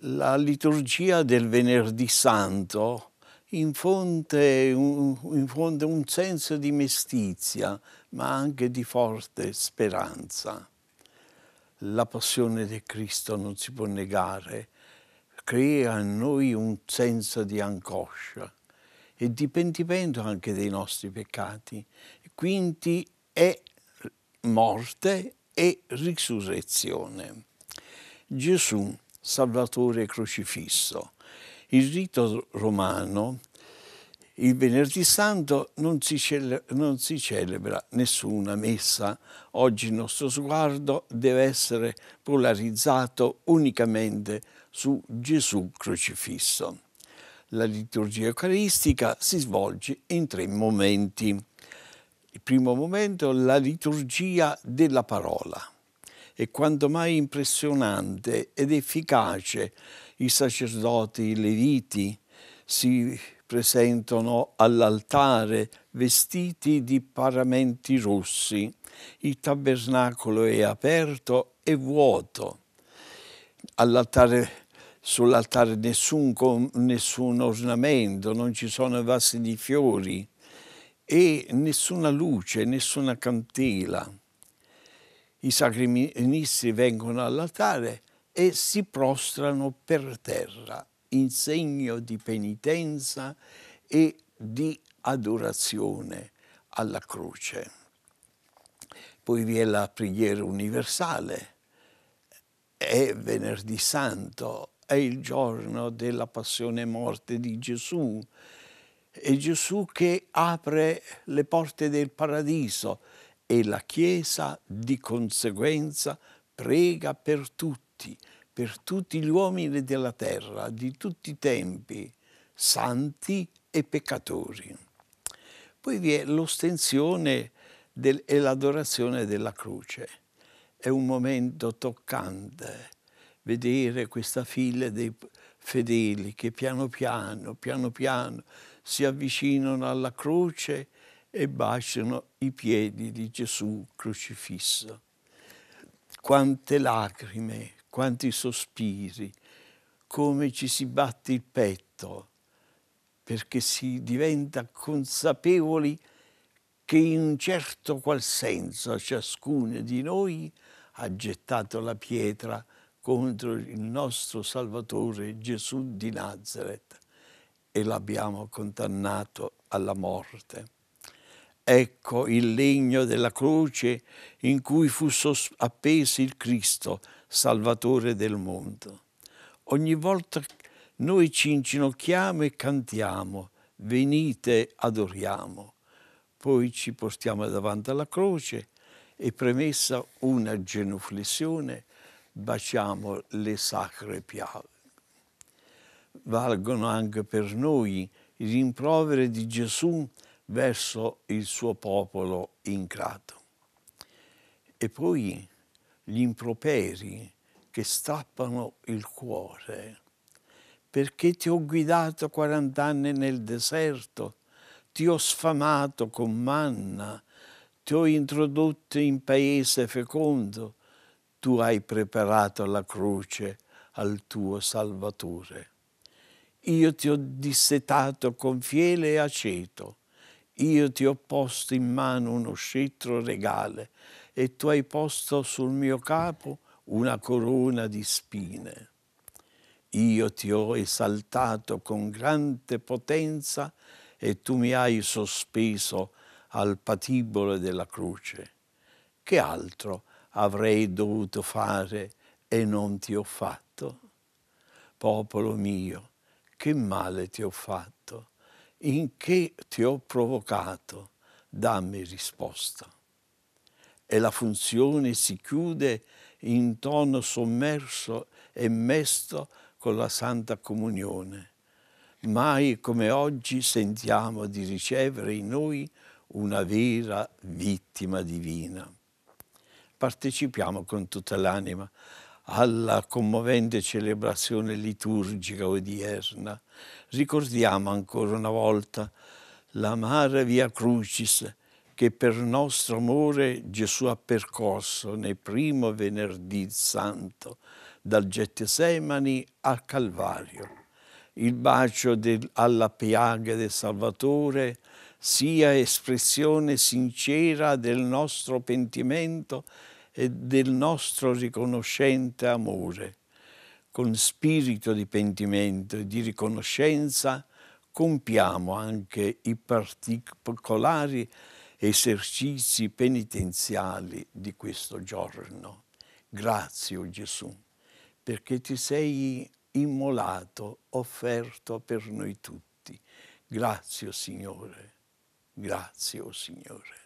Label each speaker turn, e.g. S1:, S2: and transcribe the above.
S1: La liturgia del venerdì santo infonde un, infonde un senso di mestizia, ma anche di forte speranza. La passione di Cristo non si può negare, crea in noi un senso di angoscia e di pentimento anche dei nostri peccati quindi è morte e risurrezione. Gesù, Salvatore crocifisso. Il rito romano, il venerdì santo non si, non si, celebra nessuna messa. Oggi il nostro sguardo deve essere polarizzato unicamente su Gesù crocifisso. La liturgia eucaristica si svolge in tre momenti il primo momento, la liturgia della parola. E quanto mai impressionante ed efficace i sacerdoti, i leviti, si presentano all'altare vestiti di paramenti rossi. Il tabernacolo è aperto e vuoto. All'altare sull'altare nessun, nessun, ornamento, non ci sono vasi di fiori, e nessuna luce, nessuna candela. I sacri ministri vengono all'altare e si prostrano per terra in segno di penitenza e di adorazione alla croce. Poi vi è la preghiera universale, è venerdì santo, è il giorno della passione e morte di Gesù, è Gesù che apre le porte del paradiso e la Chiesa di conseguenza prega per tutti, per tutti gli uomini della terra, di tutti i tempi, santi e peccatori. Poi vi è l'ostensione e l'adorazione della croce. È un momento toccante, vedere questa fila dei fedeli che piano piano, piano piano si avvicinano alla croce e baciano i piedi di Gesù crocifisso. Quante lacrime, quanti sospiri, come ci si batte il petto, perché si diventa consapevoli che in un certo qual senso ciascuno di noi ha gettato la pietra contro il nostro Salvatore Gesù di Nazareth e l'abbiamo condannato alla morte. Ecco il legno della croce in cui fu appeso il Cristo, Salvatore del mondo. Ogni volta noi ci inginocchiamo e cantiamo, venite, adoriamo. Poi ci portiamo davanti alla croce e premessa una genuflessione, baciamo le sacre piave. Valgono anche per noi i rimproveri di Gesù verso il suo popolo ingrato. E poi gli improperi che strappano il cuore. Perché ti ho guidato quarant'anni nel deserto, ti ho sfamato con manna, ti ho introdotto in paese fecondo, tu hai preparato la croce al tuo Salvatore. Io ti ho dissetato con fiele e aceto, io ti ho posto in mano uno scettro regale e tu hai posto sul mio capo una corona di spine. Io ti ho esaltato con grande potenza e tu mi hai sospeso al patibolo della croce. Che altro avrei dovuto fare e non ti ho fatto? Popolo mio, che male ti ho fatto? In che ti ho provocato? Dammi risposta. E la funzione si chiude in tono sommerso e mesto con la Santa Comunione. Mai come oggi sentiamo di ricevere in noi una vera vittima divina partecipiamo con tutta l'anima alla commovente celebrazione liturgica odierna. Ricordiamo ancora una volta l'amara via crucis che per nostro amore Gesù ha percorso nel primo venerdì santo, dal Gettesemani al Calvario. Il bacio del, alla piaga del Salvatore, sia espressione sincera del nostro pentimento e del nostro riconoscente amore. Con spirito di pentimento e di riconoscenza compiamo anche i particolari esercizi penitenziali di questo giorno. Grazie, oh Gesù, perché ti sei immolato, offerto per noi tutti. Grazie, oh Signore Grazie, o oh Signore.